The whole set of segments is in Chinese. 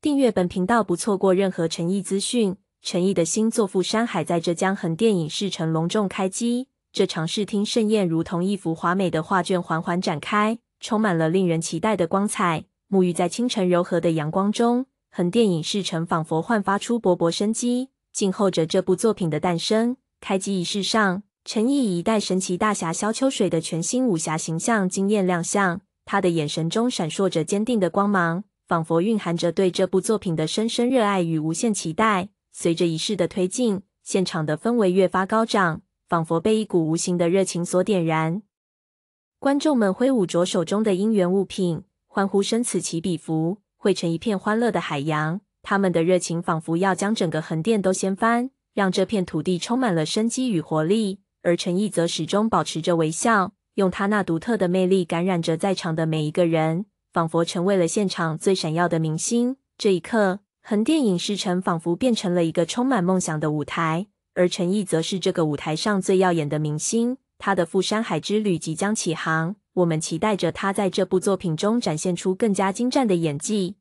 订阅本频道，不错过任何陈毅资讯。陈毅的新作《富山海》在浙江横店影视城隆重开机，这场视听盛宴如同一幅华美的画卷缓缓展开，充满了令人期待的光彩。沐浴在清晨柔和的阳光中，横店影视城仿佛焕发出勃勃生机，静候着这部作品的诞生。开机仪式上，陈毅以一代神奇大侠萧秋水的全新武侠形象惊艳亮相，他的眼神中闪烁着坚定的光芒。仿佛蕴含着对这部作品的深深热爱与无限期待。随着仪式的推进，现场的氛围越发高涨，仿佛被一股无形的热情所点燃。观众们挥舞着手中的姻缘物品，欢呼声此起彼伏，汇成一片欢乐的海洋。他们的热情仿佛要将整个横店都掀翻，让这片土地充满了生机与活力。而陈毅则始终保持着微笑，用他那独特的魅力感染着在场的每一个人。仿佛成为了现场最闪耀的明星。这一刻，横店影视城仿佛变成了一个充满梦想的舞台，而陈毅则是这个舞台上最耀眼的明星。他的《赴山海之旅》即将启航，我们期待着他在这部作品中展现出更加精湛的演技，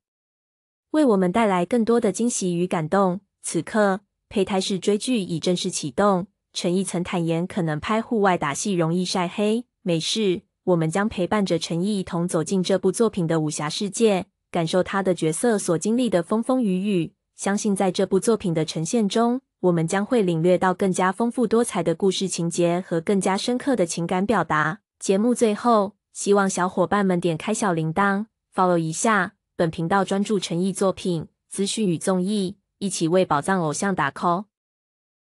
为我们带来更多的惊喜与感动。此刻，胚胎式追剧已正式启动。陈毅曾坦言，可能拍户外打戏容易晒黑，没事。我们将陪伴着陈毅一同走进这部作品的武侠世界，感受他的角色所经历的风风雨雨。相信在这部作品的呈现中，我们将会领略到更加丰富多彩的故事情节和更加深刻的情感表达。节目最后，希望小伙伴们点开小铃铛，follow 一下本频道，专注陈毅作品资讯与综艺，一起为宝藏偶像打 call。